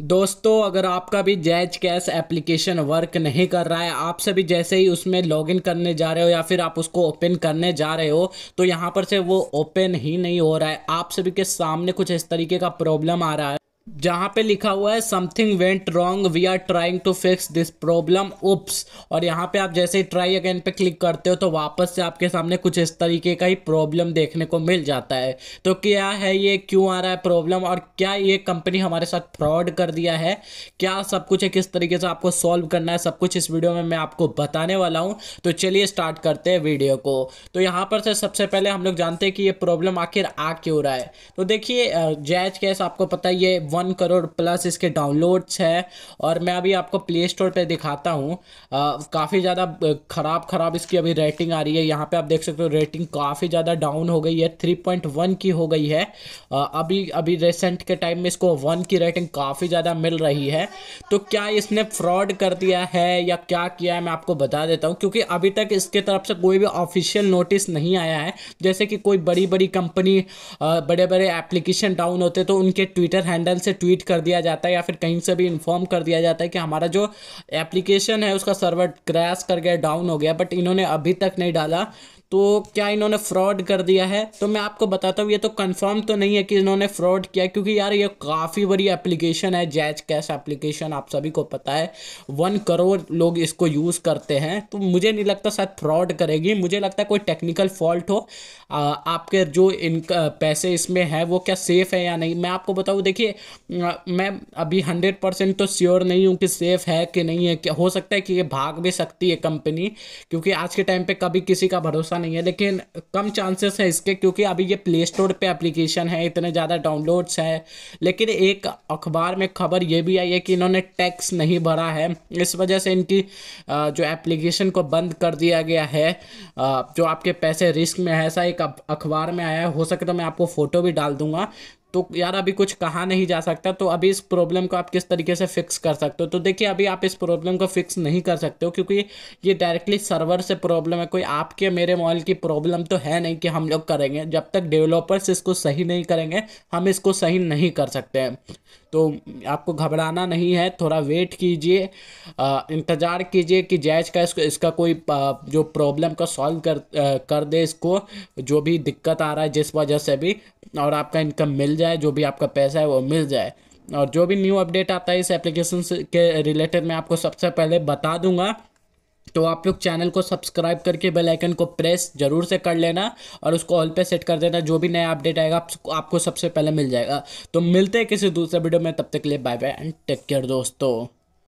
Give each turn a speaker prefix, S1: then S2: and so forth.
S1: दोस्तों अगर आपका भी जैज कैश एप्लीकेशन वर्क नहीं कर रहा है आप सभी जैसे ही उसमें लॉगिन करने जा रहे हो या फिर आप उसको ओपन करने जा रहे हो तो यहाँ पर से वो ओपन ही नहीं हो रहा है आप सभी के सामने कुछ इस तरीके का प्रॉब्लम आ रहा है जहाँ पे लिखा हुआ है something went wrong we are trying to fix this problem oops और यहाँ पे आप जैसे ही ट्राई अगेन पे क्लिक करते हो तो वापस से आपके सामने कुछ इस तरीके का ही प्रॉब्लम देखने को मिल जाता है तो क्या है ये क्यों आ रहा है प्रॉब्लम और क्या ये कंपनी हमारे साथ फ्रॉड कर दिया है क्या सब कुछ है किस तरीके से आपको सॉल्व करना है सब कुछ इस वीडियो में मैं आपको बताने वाला हूँ तो चलिए स्टार्ट करते हैं वीडियो को तो यहाँ पर से सबसे पहले हम लोग जानते हैं कि ये प्रॉब्लम आखिर आ क्यों रहा है तो देखिए जैज कैस आपको पता है ये वन करोड़ प्लस इसके डाउनलोड्स है और मैं अभी आपको प्ले स्टोर पर दिखाता हूँ काफ़ी ज़्यादा ख़राब ख़राब इसकी अभी रेटिंग आ रही है यहाँ पर आप देख सकते हो रेटिंग काफ़ी ज़्यादा डाउन हो गई है थ्री पॉइंट वन की हो गई है अभी अभी रिसेंट के टाइम में इसको वन की रेटिंग काफ़ी ज़्यादा मिल रही है तो क्या इसने फ्रॉड कर दिया है या क्या किया है मैं आपको बता देता हूँ क्योंकि अभी तक इसके तरफ से कोई भी ऑफिशियल नोटिस नहीं आया है जैसे कि कोई बड़ी बड़ी कंपनी बड़े बड़े एप्लीकेशन डाउन होते तो उनके ट्विटर हैंडल से ट्वीट कर दिया जाता है या फिर कहीं से भी इन्फॉर्म कर दिया जाता है कि हमारा जो एप्लीकेशन है उसका सर्वर क्रैश कर गया डाउन हो गया बट इन्होंने अभी तक नहीं डाला तो क्या इन्होंने फ्रॉड कर दिया है तो मैं आपको बताता हूँ ये तो कंफर्म तो नहीं है कि इन्होंने फ्रॉड किया क्योंकि यार ये काफ़ी बड़ी एप्लीकेशन है जैज कैश एप्लीकेशन आप सभी को पता है वन करोड़ लोग इसको यूज़ करते हैं तो मुझे नहीं लगता शायद फ्रॉड करेगी मुझे लगता है कोई टेक्निकल फॉल्ट हो आ, आपके जो इन पैसे इसमें है वो क्या सेफ़ है या नहीं मैं आपको बताऊँ देखिए मैं अभी हंड्रेड परसेंट तो श्योर नहीं हूँ कि सेफ़ है कि नहीं है क्या हो सकता है कि ये भाग भी सकती है कंपनी क्योंकि आज के टाइम पर कभी किसी का भरोसा नहीं है लेकिन कम चांसेस है इसके क्योंकि अभी ये प्ले स्टोर पर एप्लीकेशन है इतने ज़्यादा डाउनलोड्स है लेकिन एक अखबार में खबर ये भी आई है कि इन्होंने टैक्स नहीं भरा है इस वजह से इनकी जो एप्लीकेशन को बंद कर दिया गया है जो आपके पैसे रिस्क में है ऐसा एक अखबार में आया है हो सके तो मैं आपको फ़ोटो भी डाल दूंगा तो यार अभी कुछ कहा नहीं जा सकता तो अभी इस प्रॉब्लम को आप किस तरीके से फिक्स कर सकते हो तो देखिए अभी आप इस प्रॉब्लम को फिक्स नहीं कर सकते हो क्योंकि ये डायरेक्टली सर्वर से प्रॉब्लम है कोई आपके मेरे मोबाइल की प्रॉब्लम तो है नहीं कि हम लोग करेंगे जब तक डेवलपर्स इसको सही नहीं करेंगे हम इसको सही नहीं कर सकते हैं तो आपको घबराना नहीं है थोड़ा वेट कीजिए इंतज़ार कीजिए कि जैज का इसको इसका कोई जो प्रॉब्लम का सॉल्व कर कर दे इसको जो भी दिक्कत आ रहा है जिस वजह से भी और आपका इनकम मिल जाए जाए जो भी आपका पैसा है वो मिल जाए और जो भी न्यू अपडेट आता है इस एप्लीकेशन के रिलेटेड मैं आपको सबसे पहले बता दूंगा तो आप लोग चैनल को सब्सक्राइब करके बेल आइकन को प्रेस जरूर से कर लेना और उसको ऑल पे सेट कर देना जो भी नया अपडेट आएगा आपको सबसे पहले मिल जाएगा तो मिलते हैं किसी दूसरे वीडियो में तब तक के लिए bye bye and take care दोस्तों